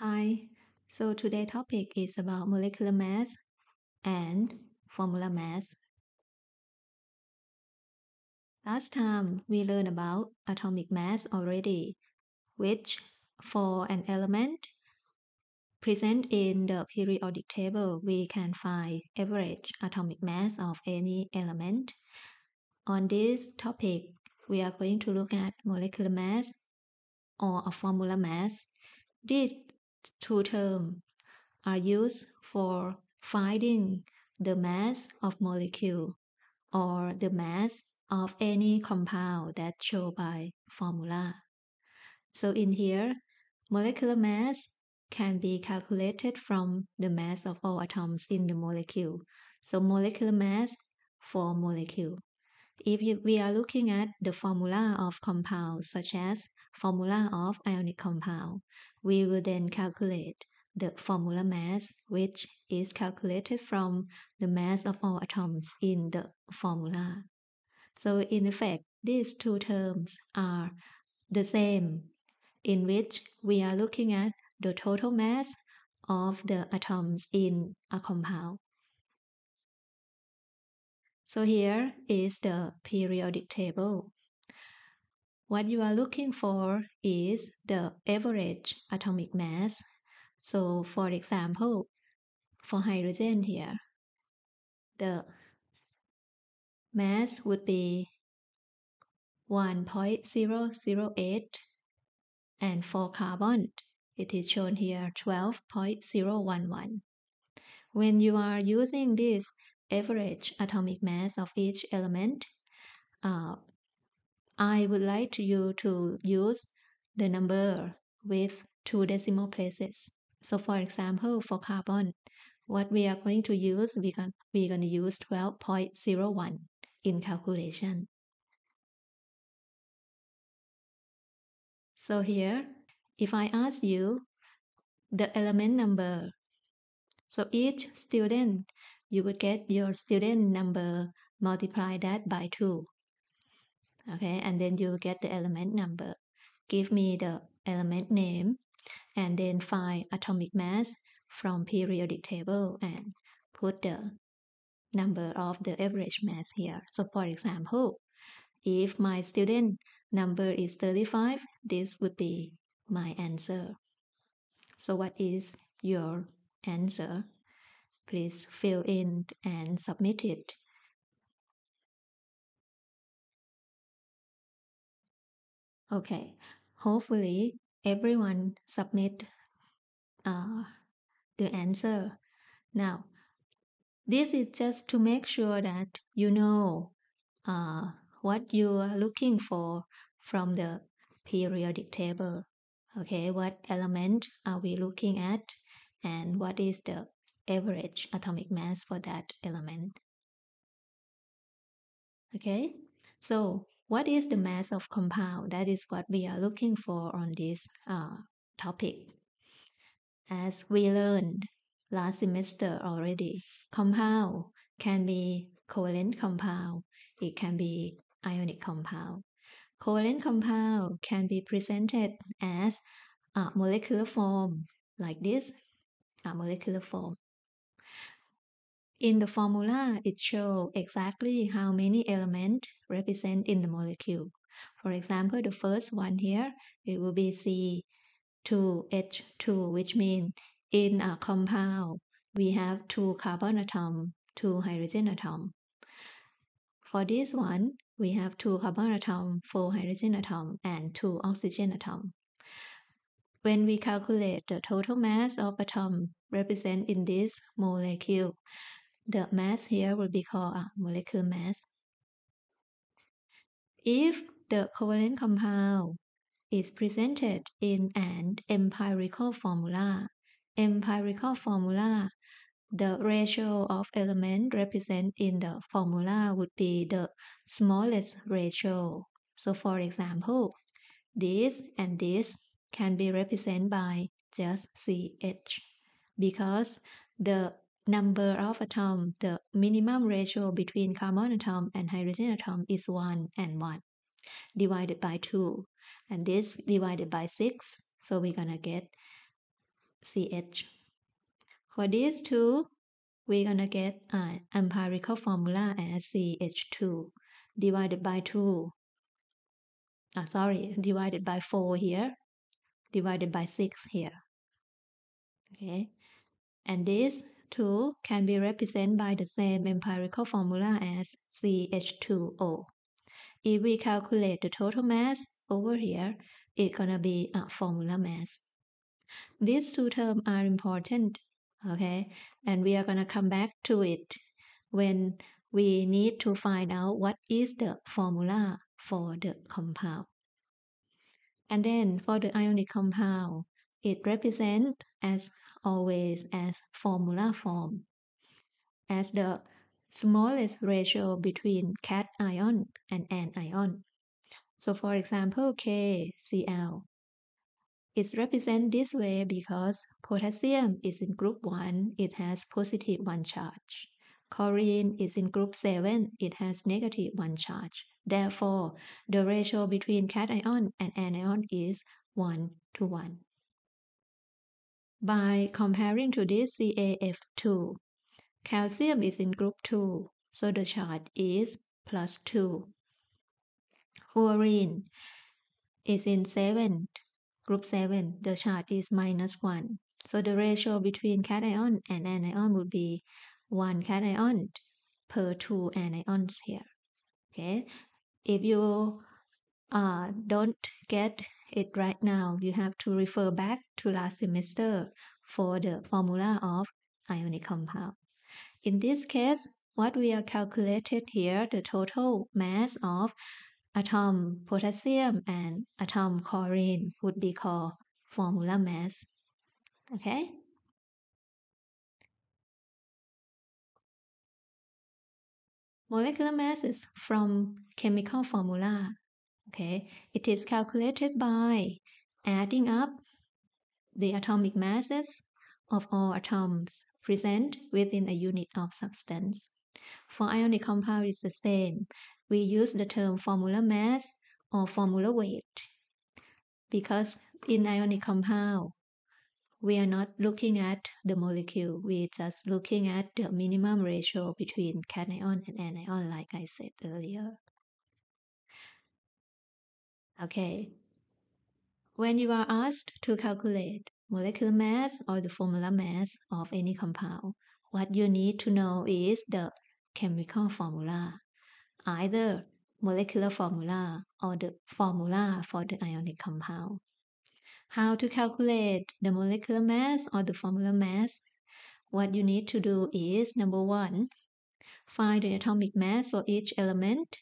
Hi. So today topic is about molecular mass and formula mass. Last time we learned about atomic mass already, which for an element present in the periodic table, we can find average atomic mass of any element. On this topic, we are going to look at molecular mass or a formula mass. This two terms are used for finding the mass of molecule or the mass of any compound that show by formula. So in here, molecular mass can be calculated from the mass of all atoms in the molecule. So molecular mass for molecule. If we are looking at the formula of compounds such as formula of ionic compound. We will then calculate the formula mass, which is calculated from the mass of all atoms in the formula. So in effect, these two terms are the same, in which we are looking at the total mass of the atoms in a compound. So here is the periodic table. What you are looking for is the average atomic mass. So for example, for hydrogen here, the mass would be 1.008 and for carbon it is shown here 12.011. When you are using this average atomic mass of each element, uh, I would like you to use the number with two decimal places. So for example, for carbon, what we are going to use, we're going, we're going to use 12.01 in calculation. So here, if I ask you the element number, so each student, you would get your student number, multiply that by 2 okay and then you get the element number give me the element name and then find atomic mass from periodic table and put the number of the average mass here so for example if my student number is 35 this would be my answer so what is your answer please fill in and submit it Okay. Hopefully, everyone submit uh, the answer. Now, this is just to make sure that you know uh, what you are looking for from the periodic table. Okay, what element are we looking at and what is the average atomic mass for that element? Okay, so what is the mass of compound? That is what we are looking for on this uh, topic. As we learned last semester already, compound can be covalent compound, it can be ionic compound. Covalent compound can be presented as a molecular form like this, a molecular form. In the formula, it shows exactly how many elements represent in the molecule. For example, the first one here, it will be C2H2, which means in a compound, we have two carbon atom, two hydrogen atom. For this one, we have two carbon atom, four hydrogen atom, and two oxygen atom. When we calculate the total mass of atom represented in this molecule, the mass here will be called a uh, molecular mass. If the covalent compound is presented in an empirical formula, empirical formula, the ratio of elements represented in the formula would be the smallest ratio. So for example, this and this can be represented by just CH because the number of atom, the minimum ratio between carbon atom and hydrogen atom is 1 and 1 divided by 2 and this divided by 6 so we're gonna get CH. For these two we're gonna get an empirical formula as CH2 divided by 2 uh, sorry divided by 4 here divided by 6 here okay and this 2 can be represented by the same empirical formula as CH2O. If we calculate the total mass over here, it's gonna be a formula mass. These two terms are important, okay? And we are gonna come back to it when we need to find out what is the formula for the compound. And then for the ionic compound, it represents as always as formula form. As the smallest ratio between cation and anion. So for example, KCl it's represented this way because potassium is in group 1, it has positive 1 charge. Chlorine is in group 7, it has negative 1 charge. Therefore, the ratio between cation and anion is 1 to 1 by comparing to this CaF2. Calcium is in group 2, so the charge is plus 2. Fluorine is in 7, group 7, the charge is minus 1. So the ratio between cation and anion would be 1 cation per 2 anions here. Okay, if you uh, don't get it right now, you have to refer back to last semester for the formula of ionic compound. In this case, what we are calculated here, the total mass of atom potassium and atom chlorine would be called formula mass. Okay? Molecular mass is from chemical formula Okay, it is calculated by adding up the atomic masses of all atoms present within a unit of substance. For ionic compound is the same. We use the term formula mass or formula weight because in ionic compound we are not looking at the molecule we're just looking at the minimum ratio between cation and anion like i said earlier Okay. When you are asked to calculate molecular mass or the formula mass of any compound, what you need to know is the chemical formula, either molecular formula or the formula for the ionic compound. How to calculate the molecular mass or the formula mass? What you need to do is number one, find the atomic mass for each element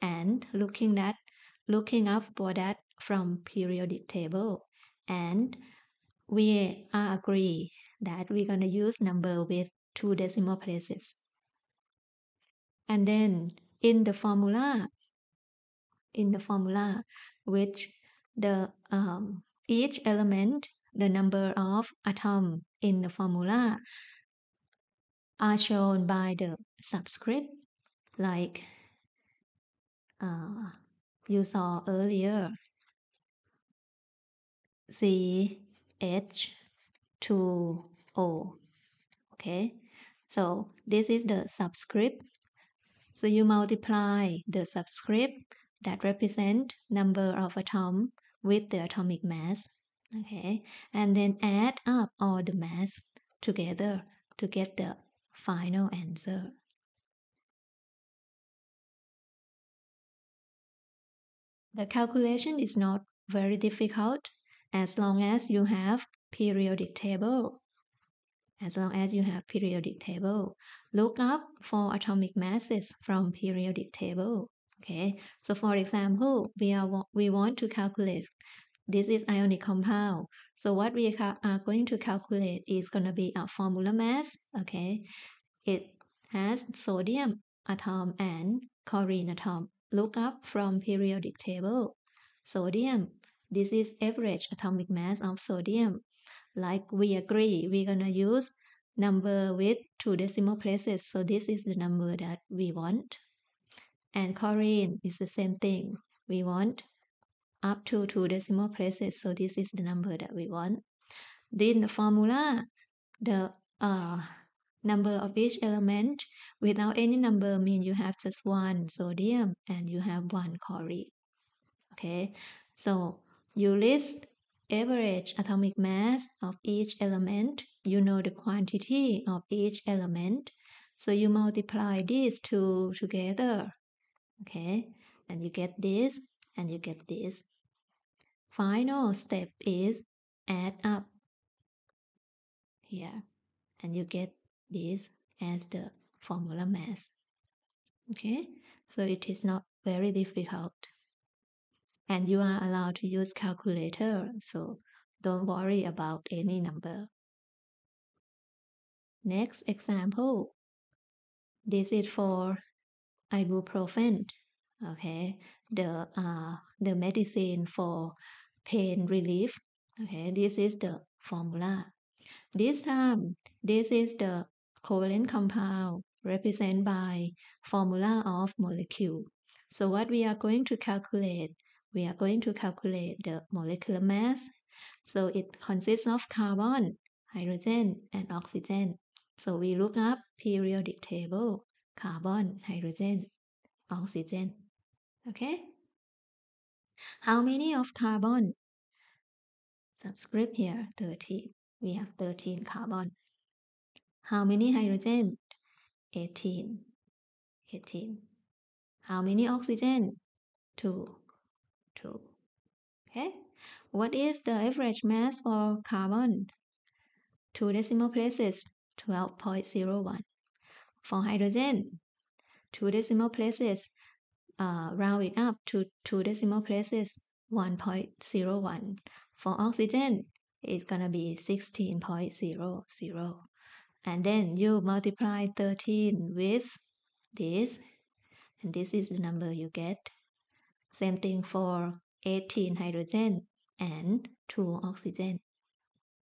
and looking at looking up for that from periodic table and we are agree that we're going to use number with two decimal places. And then in the formula, in the formula, which the um, each element, the number of atom in the formula are shown by the subscript like uh, you saw earlier. CH2O. Okay, so this is the subscript. So you multiply the subscript that represent number of atom with the atomic mass. Okay, and then add up all the mass together to get the final answer. The calculation is not very difficult as long as you have periodic table. As long as you have periodic table. Look up for atomic masses from periodic table. Okay, so for example, we, are, we want to calculate this is ionic compound. So what we are going to calculate is going to be a formula mass. Okay, it has sodium atom and chlorine atom. Look up from periodic table. Sodium. This is average atomic mass of sodium. Like we agree, we're gonna use number with two decimal places. So this is the number that we want. And chlorine is the same thing. We want up to two decimal places. So this is the number that we want. Then the formula, the uh, number of each element. Without any number means you have just one sodium and you have one chlorine. Okay, so you list average atomic mass of each element. You know the quantity of each element. So you multiply these two together. Okay, and you get this and you get this. Final step is add up here and you get this as the formula mass okay so it is not very difficult and you are allowed to use calculator so don't worry about any number next example this is for ibuprofen okay the uh, the medicine for pain relief okay this is the formula this time this is the covalent compound represented by formula of molecule. So what we are going to calculate? We are going to calculate the molecular mass. So it consists of carbon, hydrogen, and oxygen. So we look up periodic table, carbon, hydrogen, oxygen. Okay? How many of carbon? Subscript here, 13. We have 13 carbon. How many hydrogen? 18. 18. How many oxygen? 2. 2. Okay. What is the average mass for carbon? Two decimal places, 12.01. For hydrogen, two decimal places, uh, round it up to two decimal places, 1.01. For oxygen, it's gonna be 16.00 and then you multiply 13 with this and this is the number you get same thing for 18 hydrogen and 2 oxygen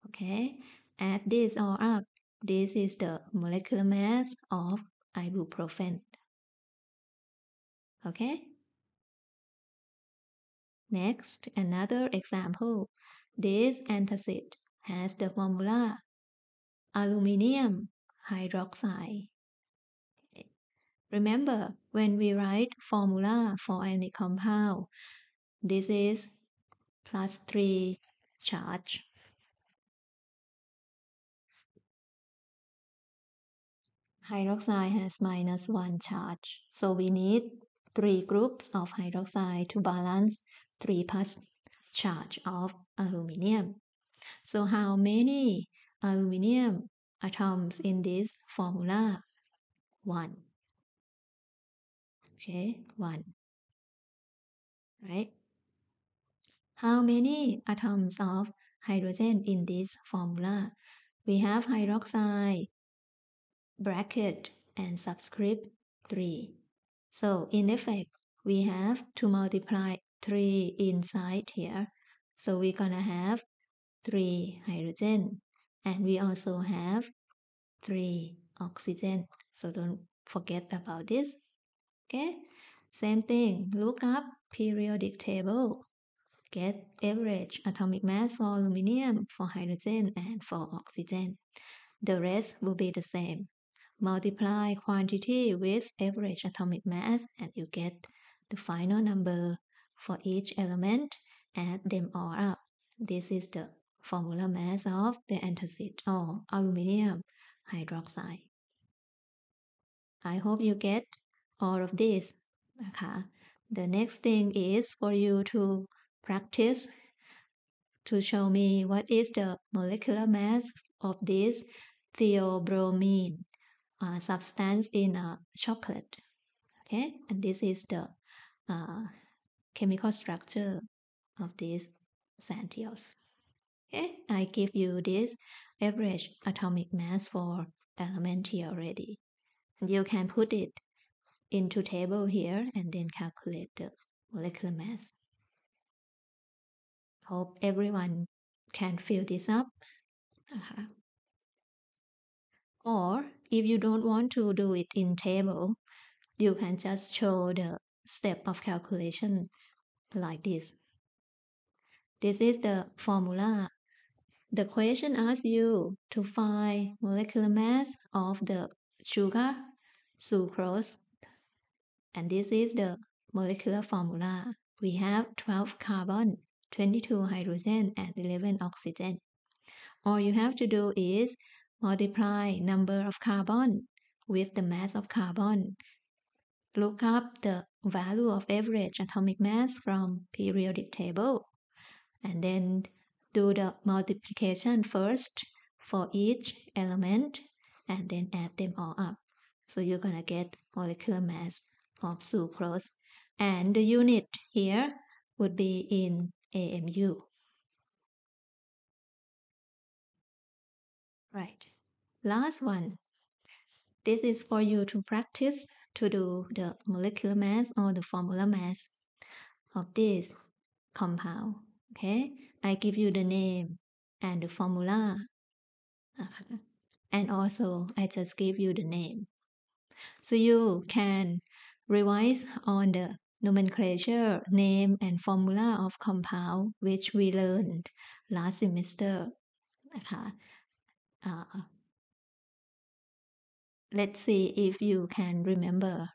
okay add this all up this is the molecular mass of ibuprofen okay next another example this antacid has the formula aluminum hydroxide. Remember, when we write formula for any compound, this is plus 3 charge. Hydroxide has minus 1 charge, so we need 3 groups of hydroxide to balance 3 plus charge of aluminium. So how many aluminium atoms in this formula 1 okay 1 right how many atoms of hydrogen in this formula we have hydroxide bracket and subscript 3 so in effect we have to multiply 3 inside here so we're gonna have 3 hydrogen and we also have three oxygen so don't forget about this okay same thing look up periodic table get average atomic mass for aluminum for hydrogen and for oxygen the rest will be the same multiply quantity with average atomic mass and you get the final number for each element add them all up this is the formula mass of the antacid or aluminium hydroxide. I hope you get all of this The next thing is for you to practice to show me what is the molecular mass of this theobromine uh, substance in a uh, chocolate okay and this is the uh, chemical structure of this xanthios Eh, I give you this average atomic mass for element here already. And you can put it into table here and then calculate the molecular mass. Hope everyone can fill this up. Uh -huh. Or if you don't want to do it in table, you can just show the step of calculation like this. This is the formula the question asks you to find molecular mass of the sugar, sucrose, and this is the molecular formula. We have 12 carbon, 22 hydrogen, and 11 oxygen. All you have to do is multiply number of carbon with the mass of carbon. Look up the value of average atomic mass from periodic table and then do the multiplication first for each element and then add them all up. So you're gonna get molecular mass of sucrose and the unit here would be in AMU. Right, last one. This is for you to practice to do the molecular mass or the formula mass of this compound. Okay, I give you the name and the formula. Uh-huh. And also, I just give you the name. So you can revise on the nomenclature, name, and formula of compound, which we learned last semester. Uh-huh. Uh, let's see if you can remember.